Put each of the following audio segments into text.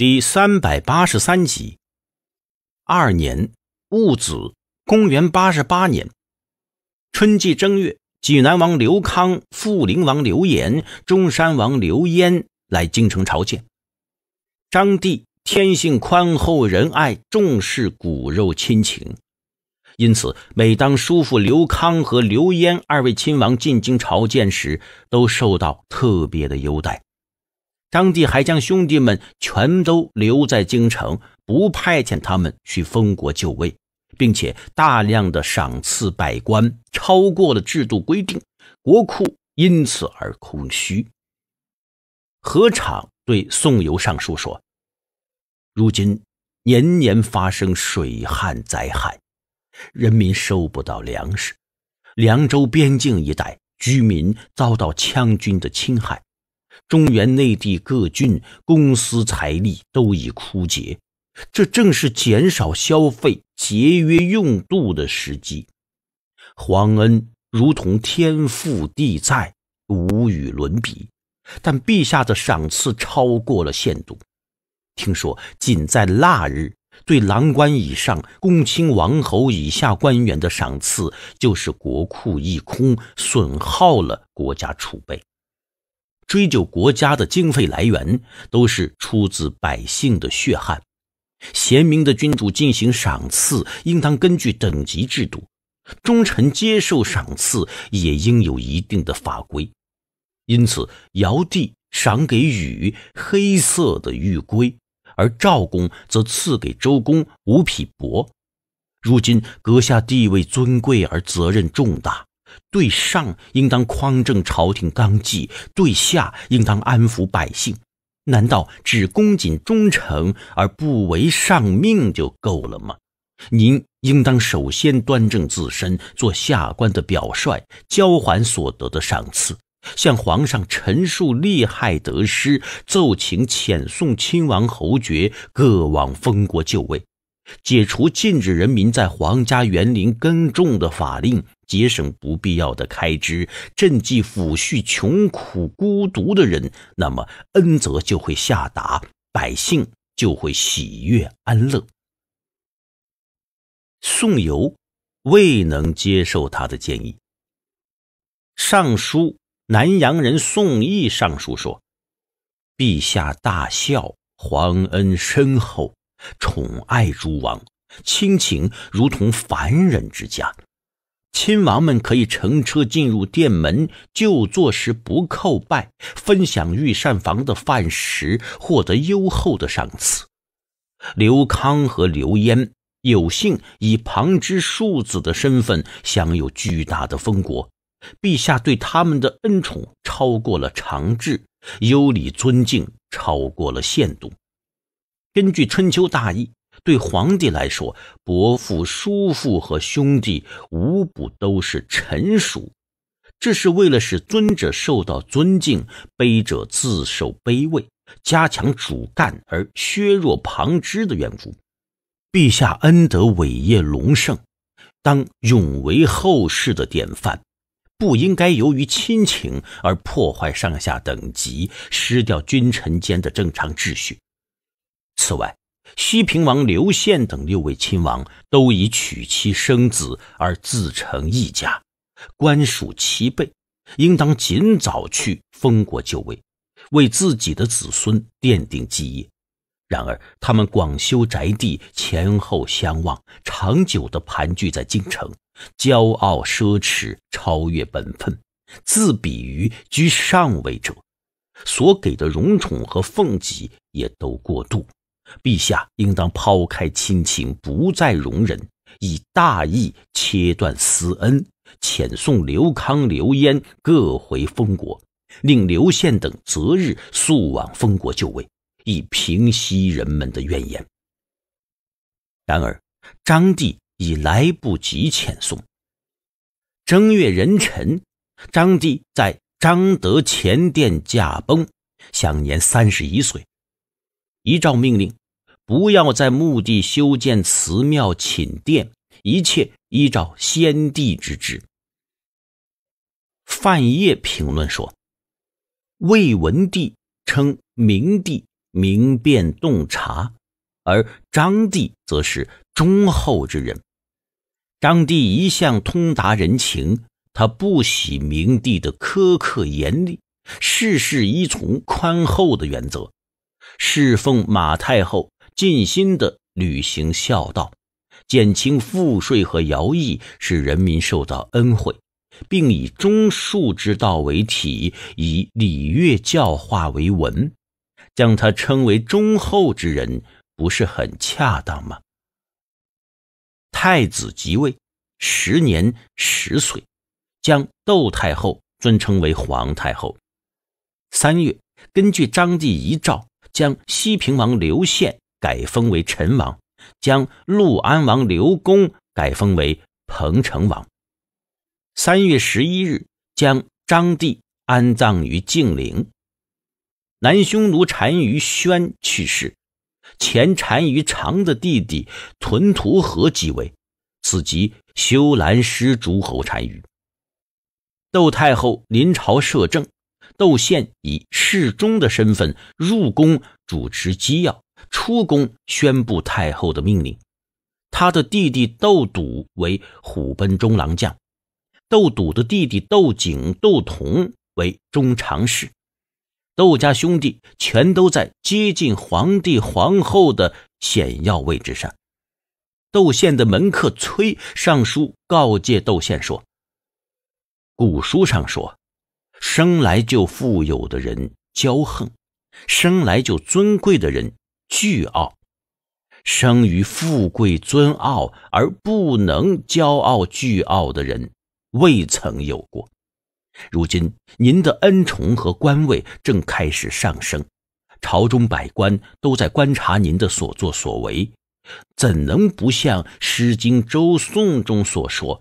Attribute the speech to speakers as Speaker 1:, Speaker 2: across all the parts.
Speaker 1: 第三百八十三集，二年戊子，公元八十八年春季正月，济南王刘康、富陵王刘延、中山王刘焉来京城朝见张帝。天性宽厚仁爱，重视骨肉亲情，因此每当叔父刘康和刘焉二位亲王进京朝见时，都受到特别的优待。张帝还将兄弟们全都留在京城，不派遣他们去封国就位，并且大量的赏赐百官，超过了制度规定，国库因此而空虚。何敞对宋由上书说：“如今年年发生水旱灾害，人民收不到粮食，凉州边境一带居民遭到羌军的侵害。”中原内地各郡公司财力都已枯竭，这正是减少消费、节约用度的时机。皇恩如同天覆地在，无与伦比，但陛下的赏赐超过了限度。听说，仅在腊日对郎官以上、公卿王侯以下官员的赏赐，就是国库一空，损耗了国家储备。追究国家的经费来源，都是出自百姓的血汗。贤明的君主进行赏赐，应当根据等级制度；忠臣接受赏赐，也应有一定的法规。因此，尧帝赏给禹黑色的玉龟，而赵公则赐给周公五匹帛。如今阁下地位尊贵，而责任重大。对上应当匡正朝廷纲纪，对下应当安抚百姓。难道只恭谨忠诚而不为上命就够了吗？您应当首先端正自身，做下官的表率，交还所得的赏赐，向皇上陈述利害得失，奏请遣送亲王、侯爵各往封国就位。解除禁止人民在皇家园林耕种的法令，节省不必要的开支，赈济抚恤穷苦孤独的人，那么恩泽就会下达，百姓就会喜悦安乐。宋游未能接受他的建议。尚书南阳人宋义上书说：“陛下大孝，皇恩深厚。”宠爱诸王，亲情如同凡人之家。亲王们可以乘车进入殿门，就坐时不叩拜，分享御膳房的饭食，获得优厚的赏赐。刘康和刘焉有幸以旁支庶子的身份享有巨大的封国，陛下对他们的恩宠超过了常制，优礼尊敬超过了限度。根据春秋大义，对皇帝来说，伯父、叔父和兄弟无不都是臣属。这是为了使尊者受到尊敬，卑者自受卑位，加强主干而削弱旁支的缘故。陛下恩德伟业隆盛，当永为后世的典范，不应该由于亲情而破坏上下等级，失掉君臣间的正常秩序。此外，西平王刘宪等六位亲王都已娶妻生子而自成一家，官属齐备，应当尽早去封国就位，为自己的子孙奠定基业。然而，他们广修宅地，前后相望，长久地盘踞在京城，骄傲奢侈，超越本分，自比于居上位者，所给的荣宠和俸给也都过度。陛下应当抛开亲情，不再容忍，以大义切断私恩，遣送刘康、刘焉各回封国，令刘宪等择日速往封国就位，以平息人们的怨言。然而，张帝已来不及遣送。正月壬辰，张帝在张德前殿驾崩，享年三十一岁。依照命令。不要在墓地修建祠庙、寝殿，一切依照先帝之志。范晔评论说：“魏文帝称明帝明辨洞察，而张帝则是忠厚之人。张帝一向通达人情，他不喜明帝的苛刻严厉，事事依从宽厚的原则，侍奉马太后。”尽心的履行孝道，减轻赋税和徭役，使人民受到恩惠，并以忠恕之道为体，以礼乐教化为文，将他称为忠厚之人，不是很恰当吗？太子即位，时年十岁，将窦太后尊称为皇太后。三月，根据章帝遗诏，将西平王刘宪。改封为陈王，将陆安王刘恭改封为彭城王。三月十一日，将张帝安葬于静陵。南匈奴单于宣去世，前单于长的弟弟屯屠和继位，此即修兰师诸侯单于。窦太后临朝摄政，窦宪以侍中的身份入宫主持机要。出宫宣布太后的命令，他的弟弟窦笃为虎贲中郎将，窦笃的弟弟窦景、窦同为中常侍，窦家兄弟全都在接近皇帝皇后的险要位置上。窦宪的门客崔上书告诫窦宪说：“古书上说，生来就富有的人骄横，生来就尊贵的人。”巨傲，生于富贵尊傲而不能骄傲巨傲的人，未曾有过。如今您的恩宠和官位正开始上升，朝中百官都在观察您的所作所为，怎能不像《诗经·周颂》中所说：“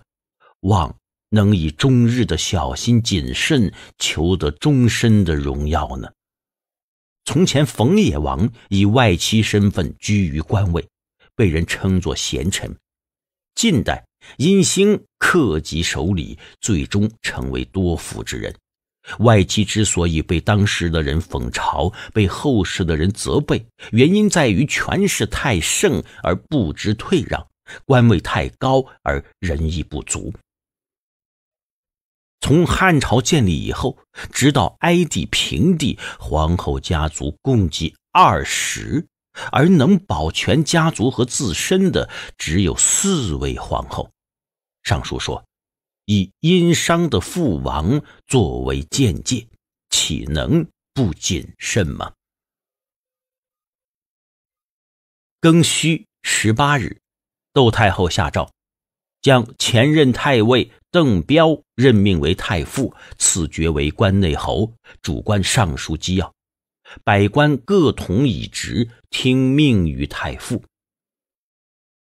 Speaker 1: 望能以终日的小心谨慎，求得终身的荣耀呢？”从前，冯野王以外戚身份居于官位，被人称作贤臣。近代，殷兴克己守礼，最终成为多福之人。外戚之所以被当时的人讽嘲，被后世的人责备，原因在于权势太盛而不知退让，官位太高而仁义不足。从汉朝建立以后，直到哀帝平帝，皇后家族共计二十，而能保全家族和自身的只有四位皇后。上书说：“以殷商的父王作为见解，岂能不谨慎吗？”庚戌十八日，窦太后下诏，将前任太尉。邓彪任命为太傅，赐爵为关内侯，主官尚书机要，百官各同以职，听命于太傅。